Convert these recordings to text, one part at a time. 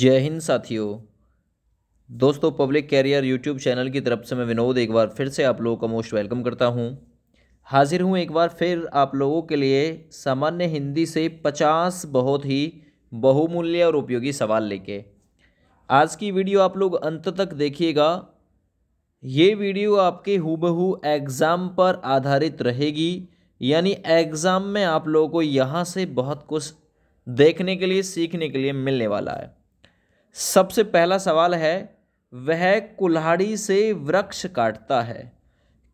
जय हिंद साथियों दोस्तों पब्लिक कैरियर यूट्यूब चैनल की तरफ से मैं विनोद एक बार फिर से आप लोगों का मोस्ट वेलकम करता हूं हाजिर हूं एक बार फिर आप लोगों के लिए सामान्य हिंदी से पचास बहुत ही बहुमूल्य और उपयोगी सवाल लेके आज की वीडियो आप लोग अंत तक देखिएगा ये वीडियो आपके हूबहू एग्ज़ाम पर आधारित रहेगी यानी एग्ज़ाम में आप लोगों को यहाँ से बहुत कुछ देखने के लिए सीखने के लिए मिलने वाला है सबसे पहला सवाल है वह कुल्हाड़ी से वृक्ष काटता है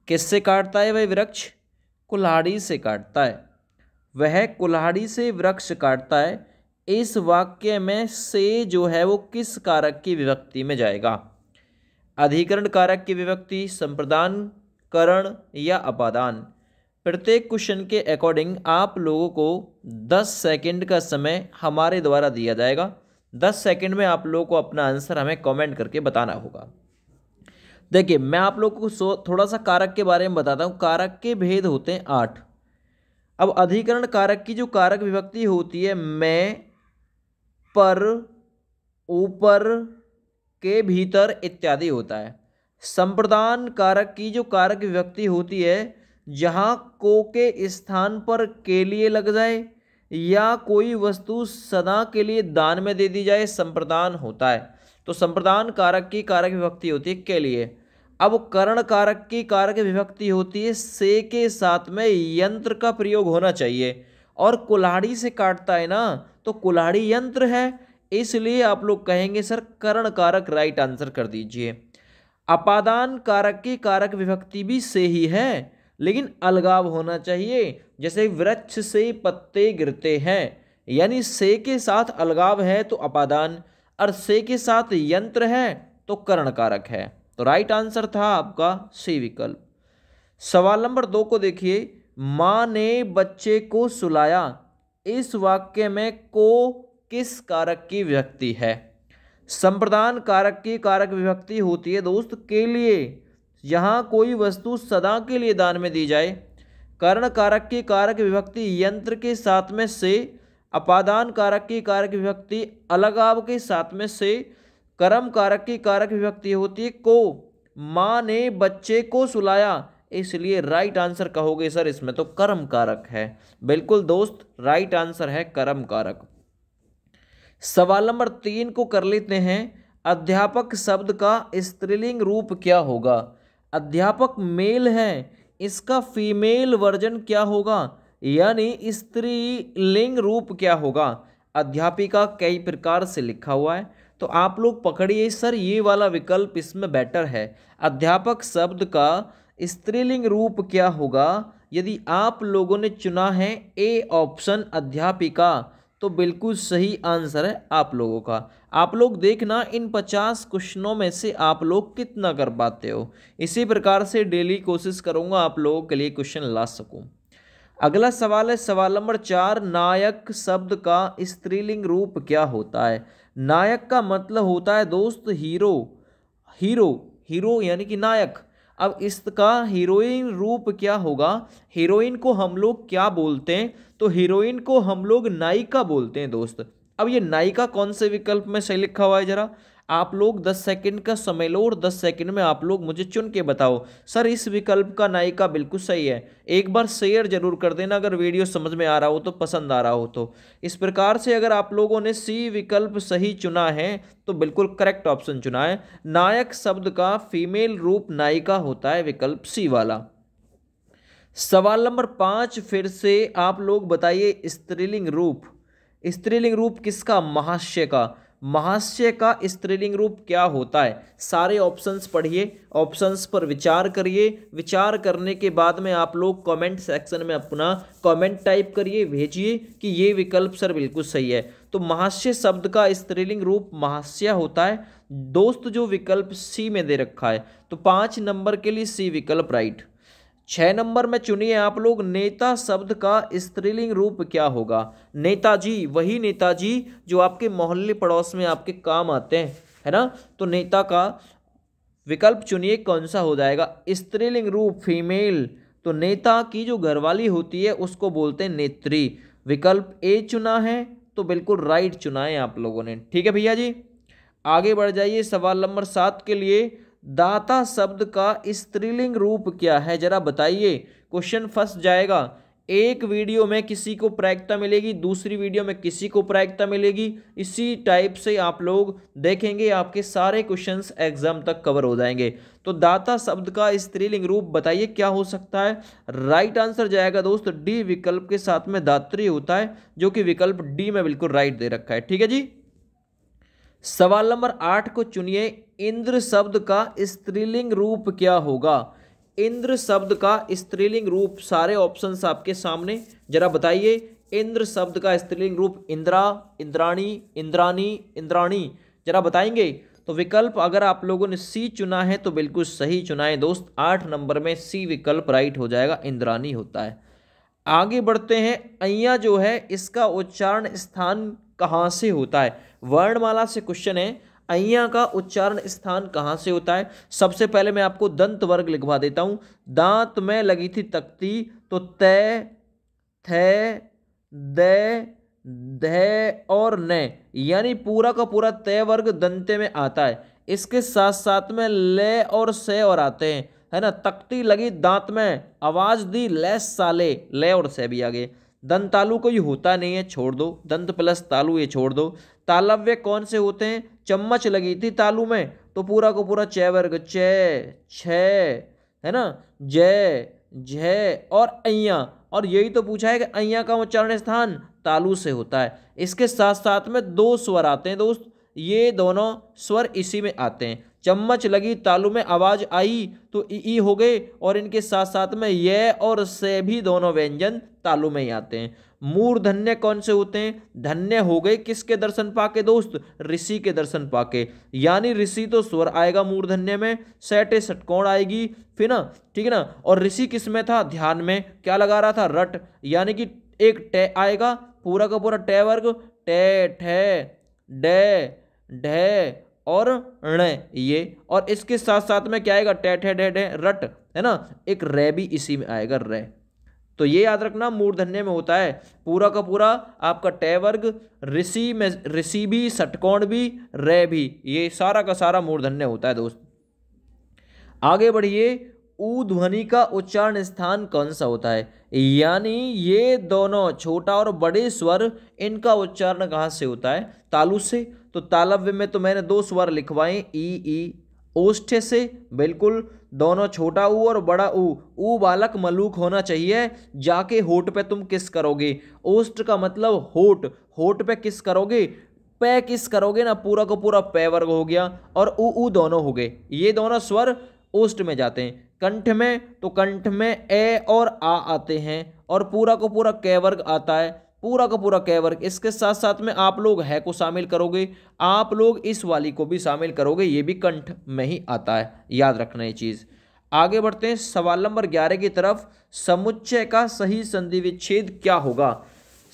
किससे काटता है वह वृक्ष कुल्हाड़ी से काटता है वह कुल्हाड़ी से वृक्ष काटता है इस वाक्य में से जो है वो किस कारक की विभक्ति में जाएगा अधिकरण कारक की विभक्ति संप्रदान करण या अपादान प्रत्येक क्वेश्चन के अकॉर्डिंग आप लोगों को 10 सेकंड का समय हमारे द्वारा दिया जाएगा दस सेकेंड में आप लोगों को अपना आंसर हमें कमेंट करके बताना होगा देखिए मैं आप लोग को थोड़ा सा कारक के बारे में बताता हूँ कारक के भेद होते हैं आठ अब अधिकरण कारक की जो कारक विभक्ति होती है मैं पर ऊपर के भीतर इत्यादि होता है संप्रदान कारक की जो कारक विभक्ति होती है जहाँ को के स्थान पर के लिए लग जाए या कोई वस्तु सदा के लिए दान में दे दी जाए संप्रदान होता है तो संप्रदान कारक की कारक विभक्ति होती है के लिए अब करण कारक की कारक विभक्ति होती है से के साथ में यंत्र का प्रयोग होना चाहिए और कुल्हाड़ी से काटता है ना तो कुल्हाड़ी यंत्र है इसलिए आप लोग कहेंगे सर करण कारक राइट आंसर कर दीजिए अपादान कारक की कारक विभक्ति भी से ही है लेकिन अलगाव होना चाहिए जैसे वृक्ष से पत्ते गिरते हैं यानी से के साथ अलगाव है तो अपादान और से के साथ यंत्र है तो करण कारक है तो राइट आंसर था आपका सी विकल्प सवाल नंबर दो को देखिए माँ ने बच्चे को सुलाया इस वाक्य में को किस कारक की व्यक्ति है संप्रदान कारक की कारक विभक्ति होती है दोस्त के लिए यहाँ कोई वस्तु सदा के लिए दान में दी जाए कर्ण कारक की कारक विभक्ति यंत्र के साथ में से अपादान कारक की कारक विभक्ति अलगाव के साथ में से कर्म कारक की कारक विभक्ति होती है को माँ ने बच्चे को सुलाया इसलिए राइट आंसर कहोगे सर इसमें तो कर्म कारक है बिल्कुल दोस्त राइट आंसर है कर्म कारक सवाल नंबर तीन को कर लेते हैं अध्यापक शब्द का स्त्रीलिंग रूप क्या होगा अध्यापक मेल है इसका फीमेल वर्जन क्या होगा यानी स्त्री लिंग रूप क्या होगा अध्यापिका कई प्रकार से लिखा हुआ है तो आप लोग पकड़िए सर ये वाला विकल्प इसमें बेटर है अध्यापक शब्द का स्त्रीलिंग रूप क्या होगा यदि आप लोगों ने चुना है ए ऑप्शन अध्यापिका तो बिल्कुल सही आंसर है आप लोगों का आप लोग देखना इन पचास क्वेश्चनों में से आप लोग कितना कर पाते हो इसी प्रकार से डेली कोशिश करूँगा आप लोगों के लिए क्वेश्चन ला सकूँ अगला सवाल है सवाल नंबर चार नायक शब्द का स्त्रीलिंग रूप क्या होता है नायक का मतलब होता है दोस्त हीरो हीरो हीरो यानी कि नायक अब इसका हीरोइन रूप क्या होगा हीरोइन को हम लोग क्या बोलते हैं तो हीरोइन को हम लोग नायिका बोलते हैं दोस्त अब ये नायिका कौन से विकल्प में सही लिखा हुआ है जरा आप लोग 10 सेकंड का समय लो और 10 सेकंड में आप लोग मुझे चुन के बताओ सर इस विकल्प का नायिका बिल्कुल सही है एक बार शेयर जरूर कर देना अगर वीडियो समझ में आ रहा हो तो पसंद आ रहा हो तो इस प्रकार से अगर आप लोगों ने सी विकल्प सही चुना है तो बिल्कुल करेक्ट ऑप्शन चुना है नायक शब्द का फीमेल रूप नायिका होता है विकल्प सी वाला सवाल नंबर पाँच फिर से आप लोग बताइए स्त्रीलिंग रूप स्त्रीलिंग रूप किसका महाशय का महाशय का स्त्रीलिंग रूप क्या होता है सारे ऑप्शंस पढ़िए ऑप्शंस पर विचार करिए विचार करने के बाद में आप लोग कमेंट सेक्शन में अपना कमेंट टाइप करिए भेजिए कि ये विकल्प सर बिल्कुल सही है तो महाशय शब्द का स्त्रीलिंग रूप महाशय होता है दोस्त जो विकल्प सी में दे रखा है तो पाँच नंबर के लिए सी विकल्प राइट छः नंबर में चुनिए आप लोग नेता शब्द का स्त्रीलिंग रूप क्या होगा नेताजी वही नेताजी जो आपके मोहल्ले पड़ोस में आपके काम आते हैं है ना तो नेता का विकल्प चुनिए कौन सा हो जाएगा स्त्रीलिंग रूप फीमेल तो नेता की जो घरवाली होती है उसको बोलते हैं नेत्री विकल्प ए चुना है तो बिल्कुल राइट चुना है आप लोगों ने ठीक है भैया जी आगे बढ़ जाइए सवाल नंबर सात के लिए दाता शब्द का स्त्रीलिंग रूप क्या है जरा बताइए क्वेश्चन फंस जाएगा एक वीडियो में किसी को प्रायिकता मिलेगी दूसरी वीडियो में किसी को प्रायिकता मिलेगी इसी टाइप से आप लोग देखेंगे आपके सारे क्वेश्चंस एग्जाम तक कवर हो जाएंगे तो दाता शब्द का स्त्रीलिंग रूप बताइए क्या हो सकता है राइट आंसर जाएगा दोस्त डी विकल्प के साथ में दात्री होता है जो कि विकल्प डी में बिल्कुल राइट दे रखा है ठीक है जी सवाल नंबर आठ को चुनिए इंद्र शब्द का स्त्रीलिंग रूप क्या होगा इंद्र शब्द का स्त्रीलिंग रूप सारे ऑप्शंस आपके सामने जरा बताइए इंद्र शब्द का स्त्रीलिंग रूप इंदिरा इंद्राणी इंद्राणी इंद्राणी जरा बताएंगे तो विकल्प अगर आप लोगों ने सी चुना है तो बिल्कुल सही चुना है दोस्त आठ नंबर में सी विकल्प राइट हो जाएगा इंद्राणी होता है आगे बढ़ते हैं अय्या जो है इसका उच्चारण स्थान कहाँ से होता है वर्णमाला से क्वेश्चन है अय्या का उच्चारण स्थान कहाँ से होता है सबसे पहले मैं आपको दंत वर्ग लिखवा देता हूँ दांत में लगी थी तख्ती तो तय थे दे धै और न यानी पूरा का पूरा तय वर्ग दंते में आता है इसके साथ साथ में ले और से और आते हैं है ना तख्ती लगी दांत में आवाज़ दी ले साले ले और से भी आगे दंतालु तालु को ये होता नहीं है छोड़ दो दंत प्लस तालु ये छोड़ दो तालव्य कौन से होते हैं चम्मच लगी थी तालू में तो पूरा को पूरा चय वर्ग चय छ है ना जय जय और अय्या और यही तो पूछा है कि अय्या का उच्चारण स्थान तालू से होता है इसके साथ साथ में दो स्वर आते हैं दोस्त ये दोनों स्वर इसी में आते हैं चम्मच लगी तालु में आवाज आई तो ई हो गए और इनके साथ साथ में ये और से भी दोनों व्यंजन तालु में ही आते हैं मूर्धन्य कौन से होते हैं धन्य हो गए किसके दर्शन पाके दोस्त ऋषि के दर्शन पाके यानी ऋषि तो स्वर आएगा मूर्धन्य में सैटे षटकोण आएगी फिर ना ठीक है ना और ऋषि किस में था ध्यान में क्या लगा रहा था रट यानी कि एक ट आएगा पूरा का पूरा ट वर्ग टे ठे डे ढे और ण ये और इसके साथ साथ में क्या आएगा टैट है डेड है रट है ना एक रे भी इसी में आएगा रे तो ये याद रखना मूर्धन्य में होता है पूरा का पूरा आपका टै वर्ग ऋषि में ऋषि भी सटकोण भी रे भी ये सारा का सारा मूर्धन्य होता है दोस्त आगे बढ़िए ऊ ध्वनि का उच्चारण स्थान कौन सा होता है यानी ये दोनों छोटा और बड़े स्वर इनका उच्चारण कहाँ से होता है तालु से तो तालव्य में तो मैंने दो स्वर लिखवाए ई ई ओष्ठ से बिल्कुल दोनों छोटा ऊ और बड़ा ऊ ऊ बालक मलूक होना चाहिए जाके होठ पे तुम किस करोगे ओष्ठ का मतलब होठ होठ पे किस करोगे पे किस करोगे ना पूरा को पूरा पे वर्ग हो गया और ऊ ऊ दोनों हो गए ये दोनों स्वर ओष्ठ में जाते हैं कंठ में तो कंठ में ए और आ आते हैं और पूरा को पूरा कै वर्ग आता है पूरा का पूरा कै वर्ग इसके साथ साथ में आप लोग है को शामिल करोगे आप लोग इस वाली को भी शामिल करोगे ये भी कंठ में ही आता है याद रखना ये चीज़ आगे बढ़ते हैं सवाल नंबर ग्यारह की तरफ समुच्चय का सही संधि विच्छेद क्या होगा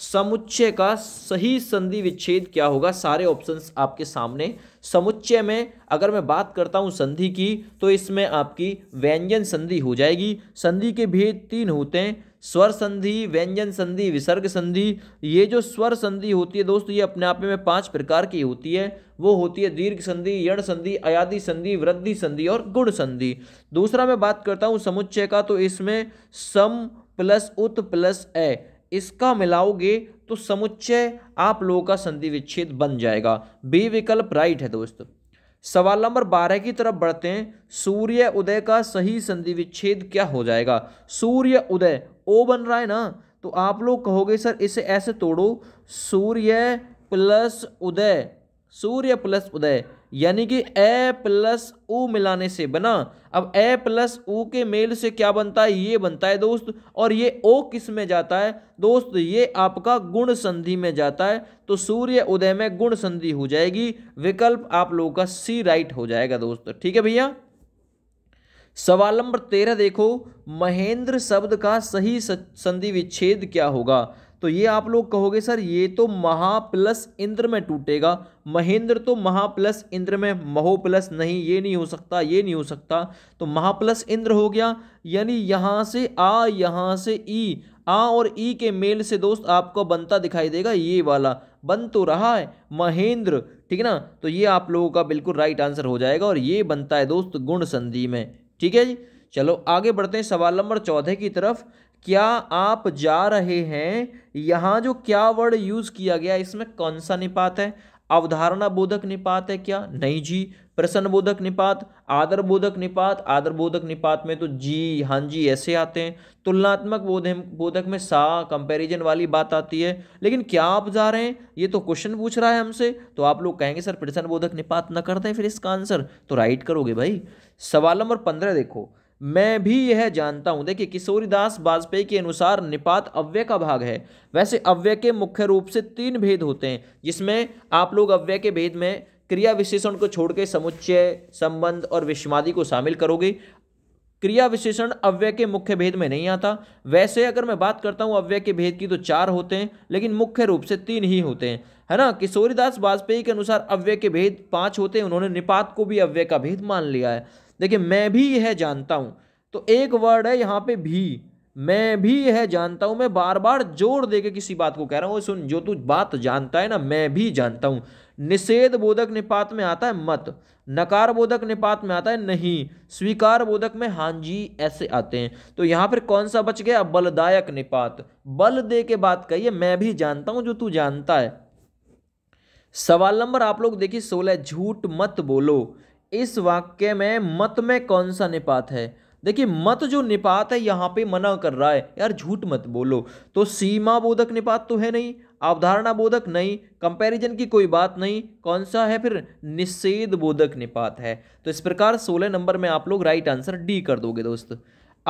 समुच्चय का सही संधि विच्छेद क्या होगा सारे ऑप्शंस आपके सामने समुच्चय में अगर मैं बात करता हूँ संधि की तो इसमें आपकी व्यंजन संधि हो जाएगी संधि के भेद तीन होते हैं स्वर संधि व्यंजन संधि विसर्ग संधि ये जो स्वर संधि होती है दोस्तों ये अपने आप में पांच प्रकार की होती है वो होती है दीर्घ संधि यण संधि अयादि संधि वृद्धि संधि और गुण संधि दूसरा मैं बात करता हूँ समुच्चय का तो इसमें सम प्लस उत प्लस ए इसका मिलाओगे तो समुच्चय आप लोगों का संधि विच्छेद बन जाएगा बी विकल्प राइट है दोस्तों सवाल नंबर बारह की तरफ बढ़ते हैं सूर्य उदय का सही संधि विच्छेद क्या हो जाएगा सूर्य उदय ओ बन रहा है ना तो आप लोग कहोगे सर इसे ऐसे तोड़ो सूर्य प्लस उदय सूर्य प्लस उदय यानी कि ए प्लस ओ मिलाने से बना अब ए प्लस ऊ के मेल से क्या बनता है ये बनता है दोस्त और ये ओ किस में जाता है दोस्त ये आपका गुण संधि में जाता है तो सूर्य उदय में गुण संधि हो जाएगी विकल्प आप लोगों का सी राइट हो जाएगा दोस्त ठीक है भैया सवाल नंबर तेरह देखो महेंद्र शब्द का सही संधि विच्छेद क्या होगा तो ये आप लोग कहोगे सर ये तो महा प्लस इंद्र में टूटेगा महेंद्र तो महा प्लस इंद्र में महो प्लस नहीं ये नहीं हो सकता ये नहीं हो सकता तो महा प्लस इंद्र हो गया यानी यहाँ से आ यहाँ से ई आ और ई के मेल से दोस्त आपको बनता दिखाई देगा ये वाला बन तो रहा है महेंद्र ठीक है ना तो ये आप लोगों का बिल्कुल राइट आंसर हो जाएगा और ये बनता है दोस्त गुण संधि में ठीक है जी चलो आगे बढ़ते हैं सवाल नंबर चौदह की तरफ क्या आप जा रहे हैं यहाँ जो क्या वर्ड यूज किया गया इसमें कौन सा निपात है अवधारणा बोधक निपात है क्या नहीं जी प्रसन्न बोधक निपात आदर बोधक निपात आदर बोधक निपात में तो जी हाँ जी ऐसे आते हैं तुलनात्मक बोध बोधक में सा कंपैरिजन वाली बात आती है लेकिन क्या आप जा रहे हैं ये तो क्वेश्चन पूछ रहा है हमसे तो आप लोग कहेंगे सर प्रसन्न बोधक निपात ना करते हैं फिर इसका आंसर तो राइट करोगे भाई सवाल नंबर पंद्रह देखो मैं भी यह जानता हूं देखिए किशोरीदास वाजपेयी के अनुसार निपात अव्यय का भाग है वैसे अव्यय के मुख्य रूप से तीन भेद होते हैं जिसमें आप लोग अव्यय के भेद में क्रिया विशेषण को छोड़ के समुच्चय संबंध और विषमादि को शामिल करोगे क्रिया विशेषण अव्यय के मुख्य भेद में नहीं आता वैसे अगर मैं बात करता हूँ अव्यय के भेद की तो चार होते हैं लेकिन मुख्य रूप से तीन ही होते हैं है ना किशोरीदास वाजपेयी के अनुसार अव्यय के भेद पांच होते हैं उन्होंने निपात को भी अव्यय का भेद मान लिया है देखिए मैं भी यह जानता हूँ तो एक वर्ड है यहाँ पे भी मैं भी यह जानता हूँ मैं बार बार जोर दे के किसी बात को कह रहा हूँ सुन जो तू बात जानता है ना मैं भी जानता हूँ निषेध बोधक निपात में आता है मत नकार बोधक निपात में आता है नहीं स्वीकार बोधक में हां जी ऐसे आते हैं तो यहाँ पर कौन सा बच गया बलदायक निपात बल दे के बात कहिए मैं भी जानता हूँ जो तू जानता है सवाल नंबर आप लोग देखिए सोलह झूठ मत बोलो इस वाक्य में मत में कौन सा निपात है देखिए मत जो निपात है यहाँ पे मना कर रहा है यार झूठ मत बोलो तो सीमा बोधक निपात तो है नहीं अवधारणा बोधक नहीं कंपैरिजन की कोई बात नहीं कौन सा है फिर निषेध बोधक निपात है तो इस प्रकार सोलह नंबर में आप लोग राइट आंसर डी कर दोगे दोस्त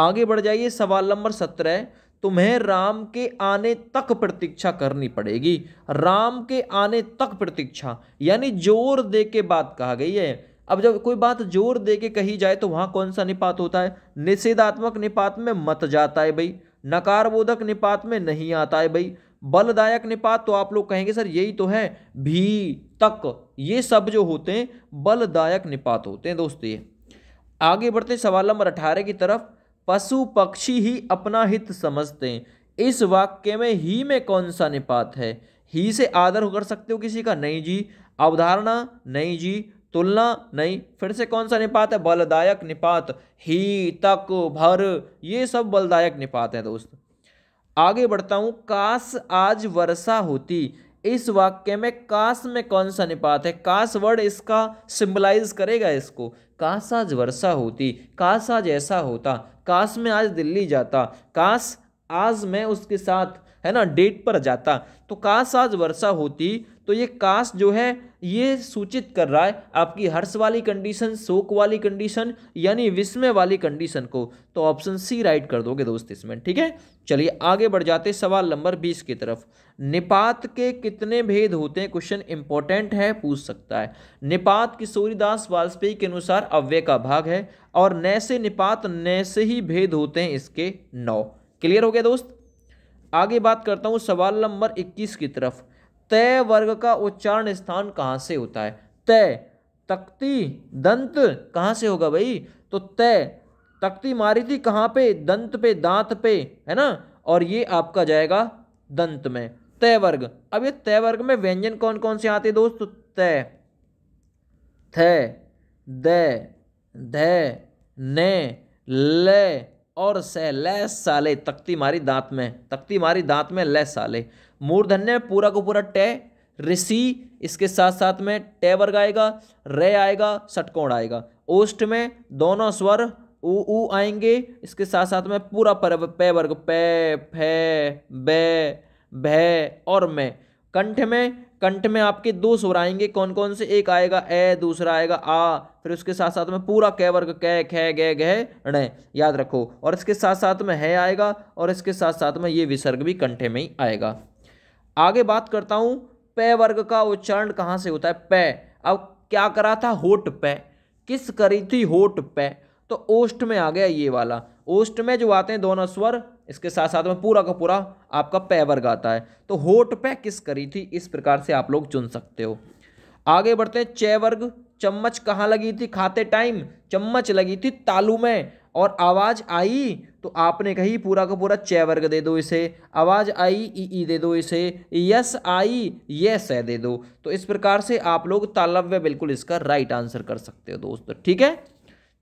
आगे बढ़ जाइए सवाल नंबर सत्रह तुम्हें राम के आने तक प्रतीक्षा करनी पड़ेगी राम के आने तक प्रतीक्षा यानी जोर दे के बात कहा गई है अब जब कोई बात जोर दे के कही जाए तो वहाँ कौन सा निपात होता है निषेधात्मक निपात में मत जाता है भाई नकारबोधक निपात में नहीं आता है भाई बलदायक निपात तो आप लोग कहेंगे सर यही तो है भी तक ये सब जो होते हैं बलदायक निपात होते हैं दोस्त ये आगे बढ़ते सवाल नंबर अठारह की तरफ पशु पक्षी ही अपना हित समझते हैं इस वाक्य में ही में कौन सा निपात है ही से आदर कर सकते हो किसी का नहीं जी अवधारणा नहीं जी तुलना नहीं फिर से कौन सा निपात है बलदायक निपात ही तक भर ये सब बलदायक निपात है दोस्त आगे बढ़ता हूँ काश आज वर्षा होती इस वाक्य में काश में कौन सा निपात है काश वर्ड इसका सिंबलाइज करेगा इसको काश आज वर्षा होती काश आज ऐसा होता काश में आज दिल्ली जाता काश आज मैं उसके साथ है ना डेट पर जाता तो काश आज वर्षा होती तो ये कास्ट जो है ये सूचित कर रहा है आपकी हर्ष वाली कंडीशन शोक वाली कंडीशन यानी विस्मय वाली कंडीशन को तो ऑप्शन सी राइट कर दोगे दोस्त इसमें ठीक है चलिए आगे बढ़ जाते सवाल नंबर बीस की तरफ निपात के कितने भेद होते हैं क्वेश्चन इंपॉर्टेंट है पूछ सकता है निपात किशोरीदास वाजपेयी के अनुसार अव्यय का भाग है और नैसे निपात नैसे ही भेद होते हैं इसके नौ क्लियर हो गया दोस्त आगे बात करता हूँ सवाल नंबर इक्कीस की तरफ तय वर्ग का उच्चारण स्थान कहाँ से होता है तय तख्ती दंत कहाँ से होगा भाई तो तय तख्ती मारी थी कहाँ पे दंत पे दांत पे है ना और ये आपका जाएगा दंत में तय वर्ग अब ये तय वर्ग में व्यंजन कौन कौन से आते दोस्त तो तय थ द ने ले और से ले साले तख्ती मारी दांत में तख्ती मारी दांत में ले साले मूर्धन पूरा को पूरा टे ऋषि इसके साथ साथ में टे वर्ग आएगा रे आएगा सटकोण आएगा ओष्ट में दोनों स्वर ऊ ऊ आएंगे इसके साथ साथ में पूरा पर पे वर्ग पे फे बे भे और मैं कंठ में कंठ में आपके दो स्वर आएंगे कौन कौन से एक आएगा ए दूसरा आएगा आ फिर उसके साथ साथ में पूरा कै वर्ग कै खे गे गह ण याद रखो और इसके साथ साथ में है आएगा और इसके साथ साथ में ये विसर्ग भी कंठे में ही आएगा आगे बात करता हूँ पै वर्ग का उच्चारण कहाँ से होता है प अब क्या करा था होट प किस करी थी होट प तो ओष्ट में आ गया ये वाला ओष्ट में जो आते हैं दोनों स्वर इसके साथ साथ में पूरा का पूरा आपका पै वर्ग आता है तो होट पे किस करी थी इस प्रकार से आप लोग चुन सकते हो आगे बढ़ते हैं चय वर्ग चम्मच कहाँ लगी थी खाते टाइम चम्मच लगी थी तालू में और आवाज़ आई तो आपने कही पूरा का पूरा चैवर्ग दे दो इसे आवाज़ आई ई ई दे दो इसे यस आई यस है दे दो तो इस प्रकार से आप लोग तालव्य बिल्कुल इसका राइट आंसर कर सकते हो दोस्तों ठीक है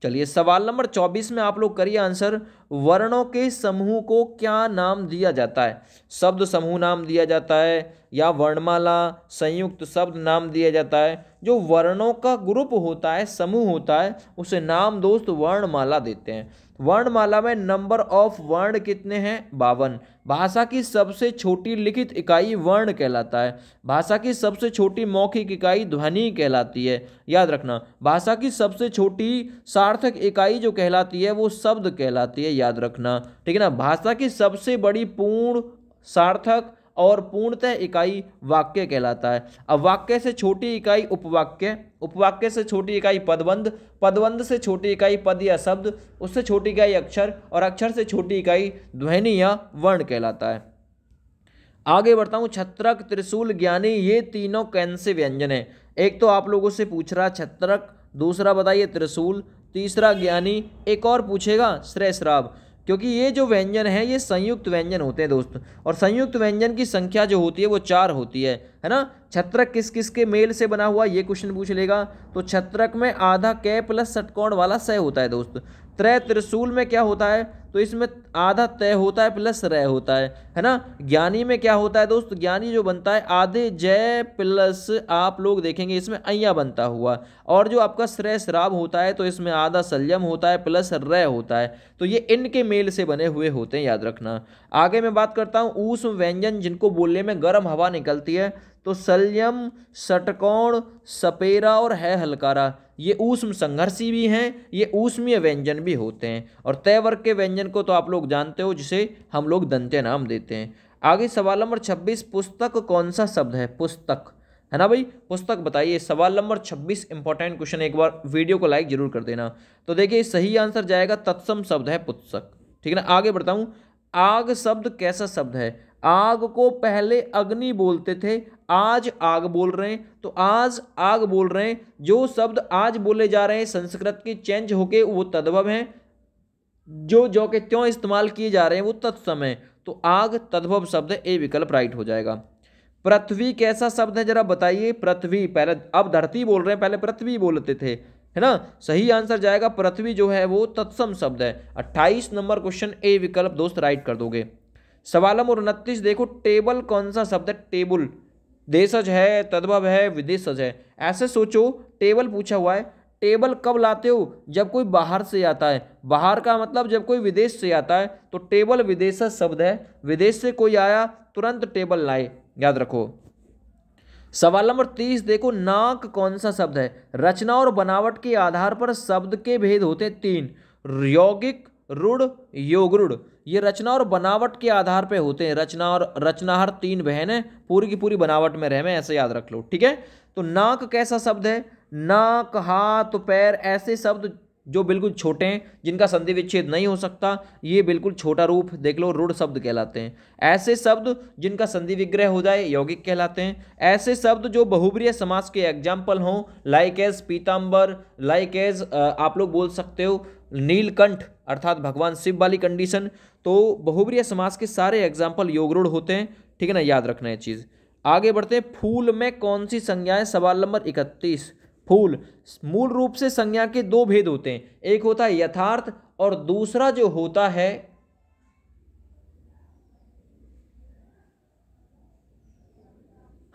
चलिए सवाल नंबर चौबीस में आप लोग करिए आंसर वर्णों के समूह को क्या नाम दिया जाता है शब्द समूह नाम दिया जाता है या वर्णमाला संयुक्त शब्द नाम दिया जाता है जो वर्णों का ग्रुप होता है समूह होता है उसे नाम दोस्त वर्णमाला देते हैं वर्णमाला में नंबर ऑफ वर्ण कितने हैं बावन भाषा की सबसे छोटी लिखित इकाई वर्ण कहलाता है भाषा की सबसे छोटी मौखिक इकाई ध्वनि कहलाती है याद रखना भाषा की सबसे छोटी सार्थक इकाई जो कहलाती है वो शब्द कहलाती है याद रखना ठीक है ना भाषा की सबसे बड़ी पूर्ण सार्थक और पूर्णतः इकाई वाक्य कहलाता है अब वाक्य से छोटी इकाई उपवाक्य उपवाक्य से छोटी इकाई पदबंध पदबंध से छोटी इकाई पद या शब्द उससे छोटी इकाई अक्षर और अक्षर से छोटी इकाई ध्वनि या वर्ण कहलाता है आगे बढ़ता हूँ छत्रक त्रिशूल ज्ञानी ये तीनों कैंसे व्यंजन है एक तो आप लोगों से पूछ रहा छत्रक दूसरा बताइए त्रिशूल तीसरा ज्ञानी एक और पूछेगा श्रेय श्राव क्योंकि ये जो व्यंजन है ये संयुक्त व्यंजन होते हैं दोस्त और संयुक्त व्यंजन की संख्या जो होती है वो चार होती है है ना छत्रक किस किस के मेल से बना हुआ ये क्वेश्चन पूछ लेगा तो छत्रक में आधा कै प्लस सटकोण वाला सह होता है दोस्त त्रय त्रिशूल में क्या होता है तो इसमें आधा तय होता है प्लस रय होता है है ना ज्ञानी में क्या होता है दोस्त ज्ञानी जो बनता है आधे जय प्लस आप लोग देखेंगे इसमें अय्या बनता हुआ और जो आपका श्रेय श्राव होता है तो इसमें आधा संयम होता है प्लस रय होता है तो ये इनके मेल से बने हुए होते हैं याद रखना आगे मैं बात करता हूँ ऊस व्यंजन जिनको बोलने में गर्म हवा निकलती है तो सल्यम षटकोण सपेरा और है हलकारा ये ऊष्म संघर्षी भी हैं ये ऊष्मीय व्यंजन भी होते हैं और तय वर्ग के व्यंजन को तो आप लोग जानते हो जिसे हम लोग दंत्य नाम देते हैं आगे सवाल नंबर छब्बीस पुस्तक कौन सा शब्द है पुस्तक है ना भाई पुस्तक बताइए सवाल नंबर छब्बीस इंपॉर्टेंट क्वेश्चन एक बार वीडियो को लाइक जरूर कर देना तो देखिए सही आंसर जाएगा तत्सम शब्द है पुस्तक ठीक है ना आगे बढ़ता हूँ आग शब्द कैसा शब्द है आग को पहले अग्नि बोलते थे आज आग बोल रहे हैं तो आज आग बोल रहे हैं जो शब्द आज बोले जा रहे हैं संस्कृत के चेंज होके वो तद्भव हैं जो जो के त्यों इस्तेमाल किए जा रहे हैं वो तत्सम है तो आग तद्भव शब्द ए विकल्प राइट हो जाएगा पृथ्वी कैसा शब्द है जरा बताइए पृथ्वी पहले अब धरती बोल रहे हैं पहले पृथ्वी बोलते थे है ना सही आंसर जाएगा पृथ्वी जो है वो तत्सम शब्द है अट्ठाईस नंबर क्वेश्चन ए विकल्प दोस्त राइट कर दोगे सवाल नंबर उनतीस देखो टेबल कौन सा शब्द है टेबल देशज है तद्भव है विदेशज है ऐसे सोचो टेबल पूछा हुआ है टेबल कब लाते हो जब कोई बाहर से आता है बाहर का मतलब जब कोई विदेश से आता है तो टेबल विदेश शब्द है विदेश से कोई आया तुरंत टेबल लाए याद रखो सवाल नंबर तीस देखो नाक कौन सा शब्द है रचना और बनावट के आधार पर शब्द के भेद होते हैं तीन यौगिक रूढ़ योगरूढ़ ये रचना और बनावट के आधार पे होते हैं रचना और रचनाहर तीन बहन पूरी की पूरी बनावट में रह में ऐसे याद रख लो ठीक है तो नाक कैसा शब्द है नाक हाथ पैर ऐसे शब्द जो बिल्कुल छोटे हैं जिनका संधि विच्छेद नहीं हो सकता ये बिल्कुल छोटा रूप देख लो रूढ़ शब्द कहलाते हैं ऐसे शब्द जिनका संधि विग्रह हो जाए यौगिक कहलाते हैं ऐसे शब्द जो बहुब्रिय समाज के एग्जाम्पल हों like as Pitambar like as आप लोग बोल सकते हो नीलकंठ अर्थात भगवान शिव वाली कंडीशन तो बहुब्रीय समास के सारे एग्जाम्पल योगरूढ़ होते हैं ठीक है ना याद रखना है चीज़ आगे बढ़ते हैं फूल में कौन सी संज्ञाएं सवाल नंबर इकतीस फूल मूल रूप से संज्ञा के दो भेद होते हैं एक होता है यथार्थ और दूसरा जो होता है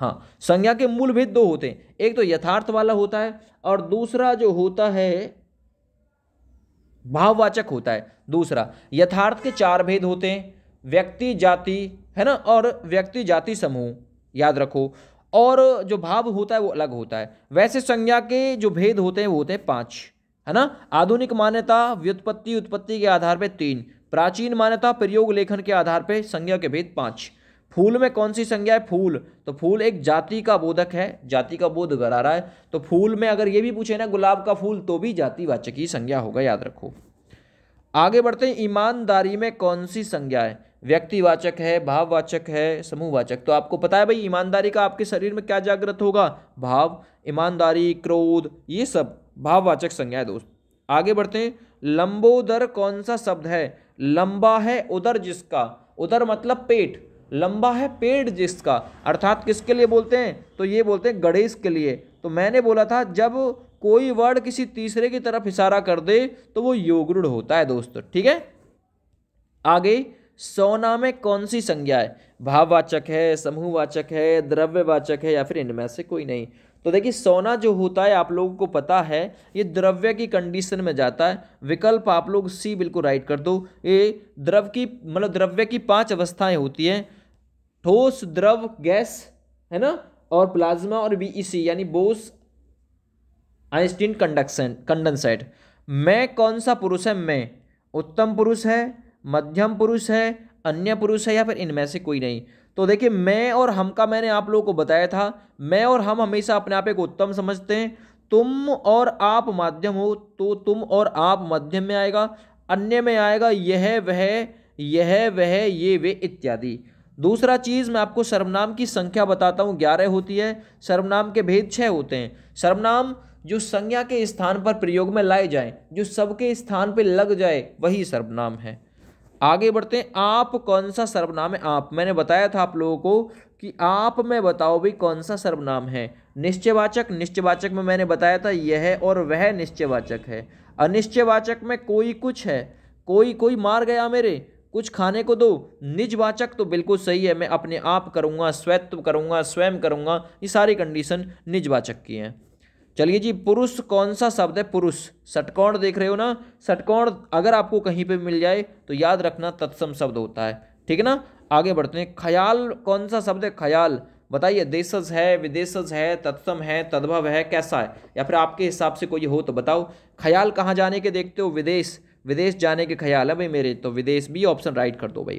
हाँ संज्ञा के मूल भेद दो होते हैं एक तो यथार्थ वाला होता है और दूसरा जो होता है भाववाचक होता है दूसरा यथार्थ के चार भेद होते हैं व्यक्ति जाति है ना और व्यक्ति जाति समूह याद रखो और जो भाव होता है वो अलग होता है वैसे संज्ञा के जो भेद होते हैं वो होते हैं पांच है ना आधुनिक मान्यता व्युत्पत्ति उत्पत्ति के आधार पर तीन प्राचीन मान्यता प्रयोग लेखन के आधार पर संज्ञा के भेद पांच फूल में कौन सी संज्ञा है फूल तो फूल एक जाति का बोधक है जाति का बोध करा रहा है तो फूल में अगर ये भी पूछे ना गुलाब का फूल तो भी जातिवाचक ही संज्ञा होगा याद रखो आगे बढ़ते हैं ईमानदारी में कौन सी संज्ञा है व्यक्तिवाचक है भाववाचक है समूहवाचक तो आपको पता है भाई ईमानदारी का आपके शरीर में क्या जागृत होगा भाव ईमानदारी क्रोध ये सब भाववाचक संज्ञा है दोस्त आगे बढ़ते हैं लंबोदर कौन सा शब्द है लंबा है उदर जिसका उदर मतलब पेट लंबा है पेड़ जिसका अर्थात किसके लिए बोलते हैं तो ये बोलते हैं गणेश के लिए तो मैंने बोला था जब कोई वर्ड किसी तीसरे की तरफ इशारा कर दे तो वो योगरूढ़ होता है दोस्तों ठीक है आगे सोना में कौन सी संज्ञा है भाववाचक है समूहवाचक है द्रव्यवाचक है या फिर इनमें से कोई नहीं तो देखिए सोना जो होता है आप लोगों को पता है ये द्रव्य की कंडीशन में जाता है विकल्प आप लोग सी बिल्कुल राइट कर दो ये द्रव की मतलब द्रव्य की पांच अवस्थाएं होती हैं ठोस द्रव गैस है ना और प्लाज्मा और बीईसी e यानी बोस आइंस्टीन कंडक्शन कंडेंसेट मैं कौन सा पुरुष है मैं उत्तम पुरुष है मध्यम पुरुष है अन्य पुरुष है या फिर इनमें से कोई नहीं तो देखिए मैं और हम का मैंने आप लोगों को बताया था मैं और हम हमेशा अपने आप एक उत्तम समझते हैं तुम और आप माध्यम हो तो तुम और आप मध्यम में आएगा अन्य में आएगा यह वह यह वह ये वे इत्यादि दूसरा चीज़ मैं आपको सर्वनाम की संख्या बताता हूँ ग्यारह होती है सर्वनाम के भेद छः होते हैं सर्वनाम जो संज्ञा के स्थान पर प्रयोग में लाए जाए जो सबके स्थान पर लग जाए वही सर्वनाम है आगे बढ़ते हैं आप कौन सा सर्वनाम है आप मैंने बताया था आप लोगों को कि आप में बताओ भी कौन सा सर्वनाम है निश्चयवाचक निश्चयवाचक में मैंने बताया था यह है और वह निश्चयवाचक है अनिश्चयवाचक में कोई कुछ है कोई कोई मार गया मेरे कुछ खाने को दो तो निजवाचक तो बिल्कुल सही है मैं अपने आप करूँगा स्वयत्व करूँगा स्वयं करूँगा ये सारी कंडीशन निजवाचक की हैं चलिए जी पुरुष कौन सा शब्द है पुरुष सटकौण देख रहे हो ना सटकौण अगर आपको कहीं पे मिल जाए तो याद रखना तत्सम शब्द होता है ठीक है ना आगे बढ़ते हैं ख्याल कौन सा शब्द है ख्याल बताइए देशज है विदेशज है तत्सम है तद्भव है कैसा है या फिर आपके हिसाब से कोई हो तो बताओ ख्याल कहाँ जाने के देखते हो विदेश विदेश जाने के ख्याल है भाई मेरे तो विदेश भी ऑप्शन राइट कर दो भाई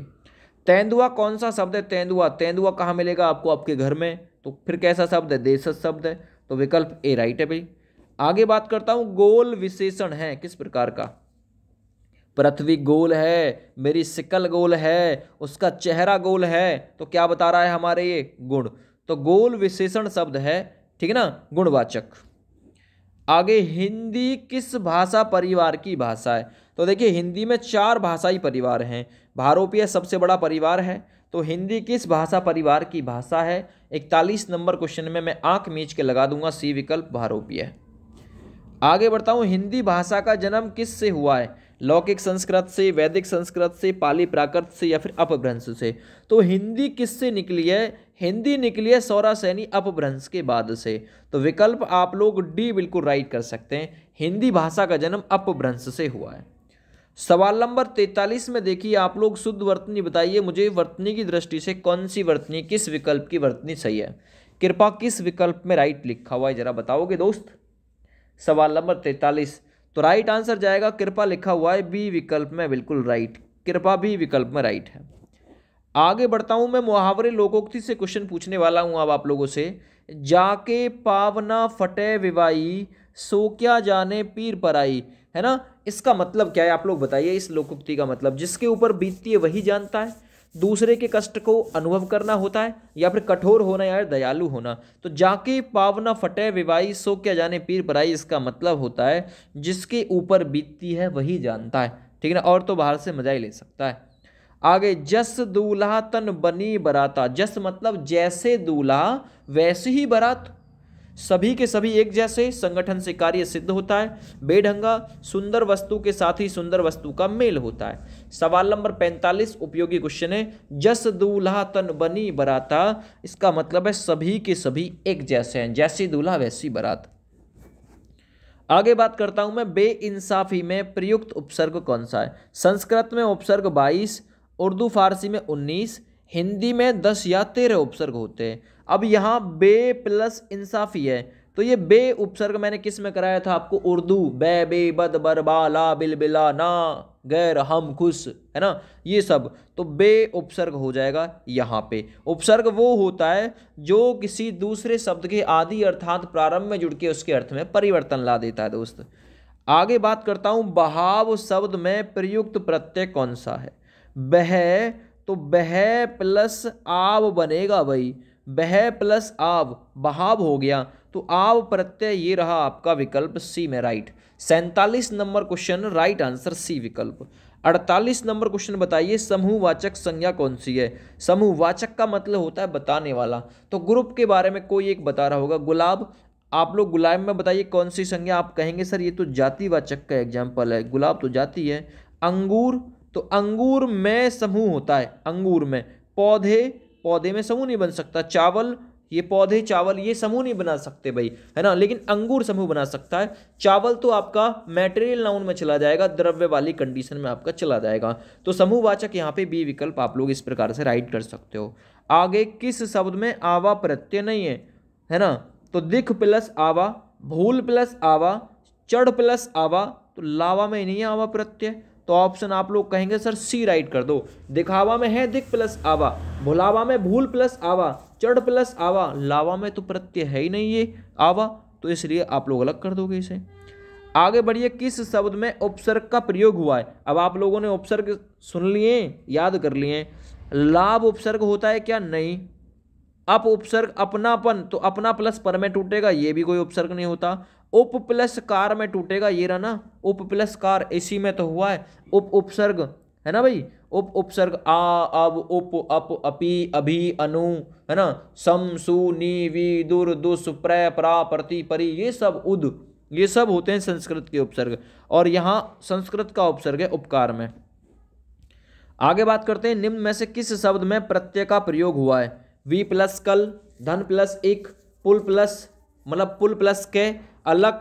तेंदुआ कौन सा शब्द है तेंदुआ तेंदुआ कहाँ मिलेगा आपको आपके घर में तो फिर कैसा शब्द है देश शब्द है तो विकल्प ए राइट है भाई आगे बात करता हूँ गोल विशेषण है किस प्रकार का पृथ्वी गोल है मेरी सिकल गोल है उसका चेहरा गोल है तो क्या बता रहा है हमारे ये गुण तो गोल विशेषण शब्द है ठीक है ना गुणवाचक आगे हिंदी किस भाषा परिवार की भाषा है तो देखिए हिंदी में चार भाषाई परिवार हैं भारोपीय सबसे बड़ा परिवार है तो हिंदी किस भाषा परिवार की भाषा है इकतालीस नंबर क्वेश्चन में मैं आंख मीच के लगा दूंगा सी विकल्प भारोपीय आगे बढ़ता हूँ हिंदी भाषा का जन्म किस से हुआ है लौकिक संस्कृत से वैदिक संस्कृत से पाली प्राकृत से या फिर अपभ्रंश से तो हिंदी किससे निकली है हिंदी निकली है सौरा सैनी अपभ्रंश के बाद से तो विकल्प आप लोग डी बिल्कुल राइट कर सकते हैं हिंदी भाषा का जन्म अपभ्रंश से हुआ है सवाल नंबर तैतालीस में देखिए आप लोग शुद्ध वर्तनी बताइए मुझे वर्तनी की दृष्टि से कौन सी वर्तनी किस विकल्प की वर्तनी सही है कृपा किस विकल्प में राइट लिखा हुआ है जरा बताओगे दोस्त सवाल नंबर तैतालीस तो राइट आंसर जाएगा कृपा लिखा हुआ है बी विकल्प में बिल्कुल राइट कृपा बी विकल्प में राइट है आगे बढ़ता हूँ मैं मुहावरे लोकोक्ति से क्वेश्चन पूछने वाला हूँ अब आप लोगों से जाके पावना फटे विवाई सो क्या जाने पीर पराई है ना इसका मतलब क्या है आप लोग बताइए इस लोकोक्ति का मतलब जिसके ऊपर बीतती है वही जानता है दूसरे के कष्ट को अनुभव करना होता है या फिर कठोर होना या दयालु होना तो जाके पावना फटे विवाही सो क्या जाने पीर पराई इसका मतलब होता है जिसके ऊपर बीतती है वही जानता है ठीक है ना और तो बाहर से मजा ही ले सकता है आगे जस दूल्हा तन बनी बराता जस मतलब जैसे दूल्हा वैसे ही बरात सभी के सभी एक जैसे संगठन से कार्य सिद्ध होता है बेढंगा सुंदर वस्तु के साथ ही सुंदर वस्तु का मेल होता है सवाल नंबर 45 उपयोगी क्वेश्चन है जस दूल्हा तन बनी बराता इसका मतलब है सभी के सभी एक जैसे हैं जैसी दूल्हा वैसी बरात आगे बात करता हूं मैं बे इंसाफी में प्रयुक्त उपसर्ग कौन सा है संस्कृत में उपसर्ग बाईस उर्दू फारसी में उन्नीस हिंदी में दस या तेरह उपसर्ग होते हैं अब यहाँ बे प्लस इंसाफी है तो ये बे उपसर्ग मैंने किस में कराया था आपको उर्दू बे बे बद बर बाला बिल बिला ना गैर हम खुश है ना ये सब तो बे उपसर्ग हो जाएगा यहाँ पे उपसर्ग वो होता है जो किसी दूसरे शब्द के आदि अर्थात प्रारंभ में जुड़ के उसके अर्थ में परिवर्तन ला देता है दोस्त आगे बात करता हूँ बहाव शब्द में प्रयुक्त प्रत्यय कौन सा है बह तो बह प्लस आव बनेगा भाई बह प्लस आव बहाव हो गया तो आव प्रत्यय ये रहा आपका विकल्प सी में राइट सैंतालीस number question right answer C विकल्प अड़तालीस नंबर क्वेश्चन बताइए समूहवाचक संज्ञा कौन सी है समूहवाचक का मतलब होता है बताने वाला तो ग्रुप के बारे में कोई एक बता रहा होगा गुलाब आप लोग गुलाब में बताइए कौन सी संज्ञा आप कहेंगे सर ये तो जातिवाचक का एग्जाम्पल है गुलाब तो जाति है अंगूर तो अंगूर में समूह होता है अंगूर में पौधे पौधे में समूह नहीं बन सकता चावल ये पौधे चावल ये समूह नहीं बना सकते भाई है ना लेकिन अंगूर समूह बना सकता है चावल तो आपका मेटेरियल नाउन में चला जाएगा द्रव्य वाली कंडीशन में आपका चला जाएगा तो समूहवाचक यहाँ पे बी विकल्प आप लोग इस प्रकार से राइट कर सकते हो आगे किस शब्द में आवा प्रत्यय नहीं है है ना तो दिख प्लस आवा भूल प्लस आवा चढ़ प्लस आवा तो लावा में नहीं है आवा प्रत्यय तो ऑप्शन आप लोग कहेंगे सर सी राइट कर दो दिखावा में है दिख प्लस आवा भुलावा में भूल प्लस आवा चढ़ प्लस आवा लावा में तो प्रत्यय है ही नहीं ये आवा तो इसलिए आप लोग अलग कर दोगे इसे आगे बढ़िए किस शब्द में उपसर्ग का प्रयोग हुआ है अब आप लोगों ने उपसर्ग सुन लिए याद कर लिए लाभ उपसर्ग होता है क्या नहीं अप उपसर्ग अपनापन तो अपना प्लस पर में टूटेगा ये भी कोई उपसर्ग नहीं होता उप प्लस कार में टूटेगा ये रहा ना उप प्लस कार इसी में तो हुआ है उप उपसर्ग है ना भाई उप उपसर्ग आ अब उप अप अपी अभि अनु है ना सम सु नी वी दुर दुस प्र प्रा प्रति परि ये सब उद ये सब होते हैं संस्कृत के उपसर्ग और यहाँ संस्कृत का उपसर्ग है उपकार में आगे बात करते हैं निम्न में से किस शब्द में प्रत्यय का प्रयोग हुआ है वी प्लस कल धन प्लस एक पुल प्लस मतलब पुल प्लस के अलग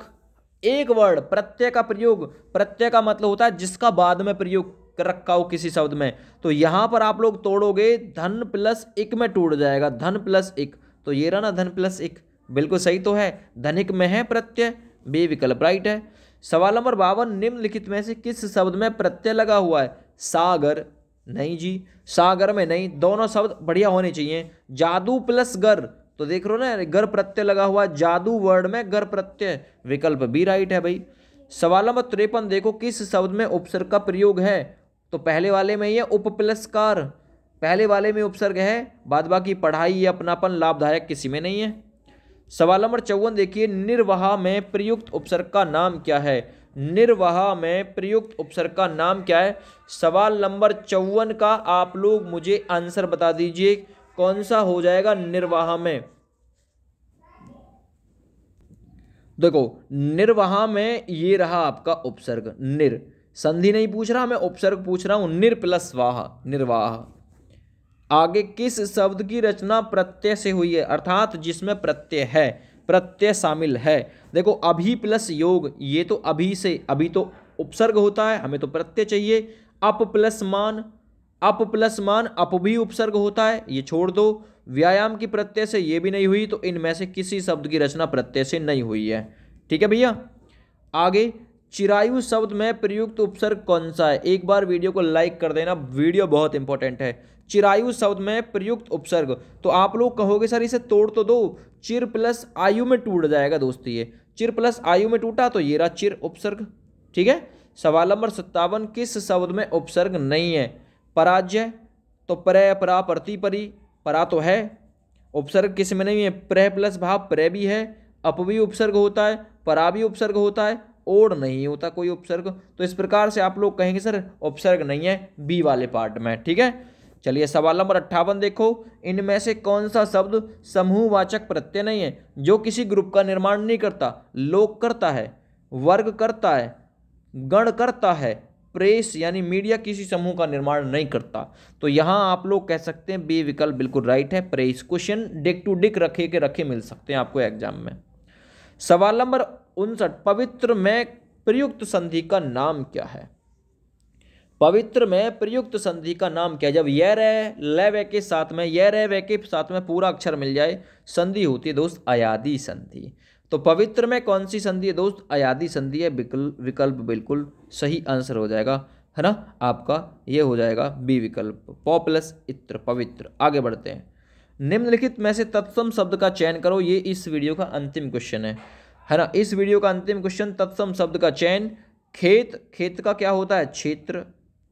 एक वर्ड प्रत्यय का प्रयोग प्रत्यय का मतलब होता है जिसका बाद में प्रयोग रखा हो किसी शब्द में तो यहां पर आप लोग तोड़ोगे धन प्लस एक में टूट जाएगा धन प्लस एक तो ये रहा ना धन प्लस एक बिल्कुल सही तो है धनिक में है प्रत्यय बे विकल्प राइट है सवाल नंबर बावन निम्नलिखित में से किस शब्द में प्रत्यय लगा हुआ है सागर नहीं जी सागर में नहीं दोनों शब्द बढ़िया होने चाहिए जादू प्लस गर तो देख रहे हो ना गर प्रत्यय लगा हुआ जादू वर्ड में गर प्रत्यय विकल्प बी राइट है भाई सवाल नंबर तिरपन देखो किस शब्द में उपसर्ग का प्रयोग है तो पहले वाले में ये उप प्लसकार पहले वाले में उपसर्ग है बाद बाकी पढ़ाई या अपनापन लाभदायक किसी में नहीं है सवाल नंबर चौवन देखिए निर्वाह में प्रयुक्त उपसर्ग का नाम क्या है निर्वाह में प्रयुक्त उपसर्ग का नाम क्या है सवाल नंबर चौवन का आप लोग मुझे आंसर बता दीजिए कौन सा हो जाएगा निर्वाह में देखो निर्वाह में ये रहा आपका उपसर्ग निर संधि नहीं पूछ रहा मैं उपसर्ग पूछ रहा हूं निर प्लस वाह निर्वाह आगे किस शब्द की रचना प्रत्यय से हुई है अर्थात जिसमें प्रत्यय है प्रत्यय शामिल है देखो अभी प्लस योग ये तो अभी से अभी तो उपसर्ग होता है हमें तो प्रत्यय चाहिए अप प्लस मान अप प्लस मान अप भी उपसर्ग होता है ये छोड़ दो व्यायाम की प्रत्यय से ये भी नहीं हुई तो इनमें से किसी शब्द की रचना प्रत्यय से नहीं हुई है ठीक है भैया आगे चिरायु शब्द में प्रयुक्त उपसर्ग कौन सा है एक बार वीडियो को लाइक कर देना वीडियो बहुत इंपॉर्टेंट है चिरायु शब्द में प्रयुक्त उपसर्ग तो आप लोग कहोगे सर इसे तोड़ तो दो चिर प्लस आयु में टूट जाएगा दोस्त ये चिर प्लस आयु में टूटा तो ये रहा चिर उपसर्ग ठीक है सवाल नंबर सत्तावन किस शब्द में उपसर्ग नहीं है पराजय तो प्र परा प्रति परी परा तो है उपसर्ग किस में नहीं है प्र प्लस भाव प्र भी है अप भी उपसर्ग होता है परा भी उपसर्ग होता है और नहीं होता कोई उपसर्ग तो इस प्रकार से आप लोग कहेंगे सर उपसर्ग नहीं है बी वाले पार्ट में ठीक है चलिए सवाल नंबर अट्ठावन देखो इनमें से कौन सा शब्द समूहवाचक प्रत्यय नहीं है जो किसी ग्रुप का निर्माण नहीं करता लोक करता है वर्ग करता है गण करता है प्रेस यानी मीडिया किसी समूह का निर्माण नहीं करता तो यहाँ आप लोग कह सकते हैं बी विकल्प बिल्कुल राइट है प्रेस क्वेश्चन डिक टू डिक रखे के रखे मिल सकते हैं आपको एग्जाम में सवाल नंबर उनसठ पवित्र में प्रयुक्त संधि का नाम क्या है पवित्र में प्रयुक्त संधि का नाम क्या जब यह रह लय वे के साथ में यह रह वे के साथ में पूरा अक्षर मिल जाए संधि होती है दोस्त अयादी संधि तो पवित्र में कौन सी संधि है दोस्त अयादी संधि है विकल्प बिल्कुल सही आंसर हो जाएगा है ना आपका ये हो जाएगा बी विकल्प पॉ प्लस इत्र पवित्र आगे बढ़ते हैं निम्नलिखित में से तत्सम शब्द का चयन करो ये इस वीडियो का अंतिम क्वेश्चन है है ना इस वीडियो का अंतिम क्वेश्चन तत्सम शब्द का चयन खेत खेत का क्या होता है क्षेत्र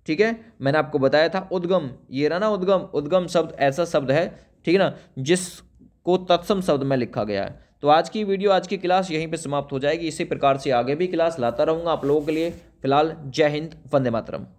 ठीक है मैंने आपको बताया था उद्गम ये रहा ना उद्गम उद्गम शब्द ऐसा शब्द है ठीक है ना जिसको तत्सम शब्द में लिखा गया है तो आज की वीडियो आज की क्लास यहीं पर समाप्त हो जाएगी इसी प्रकार से आगे भी क्लास लाता रहूँगा आप लोगों के लिए फिलहाल जय हिंद वंदे मातरम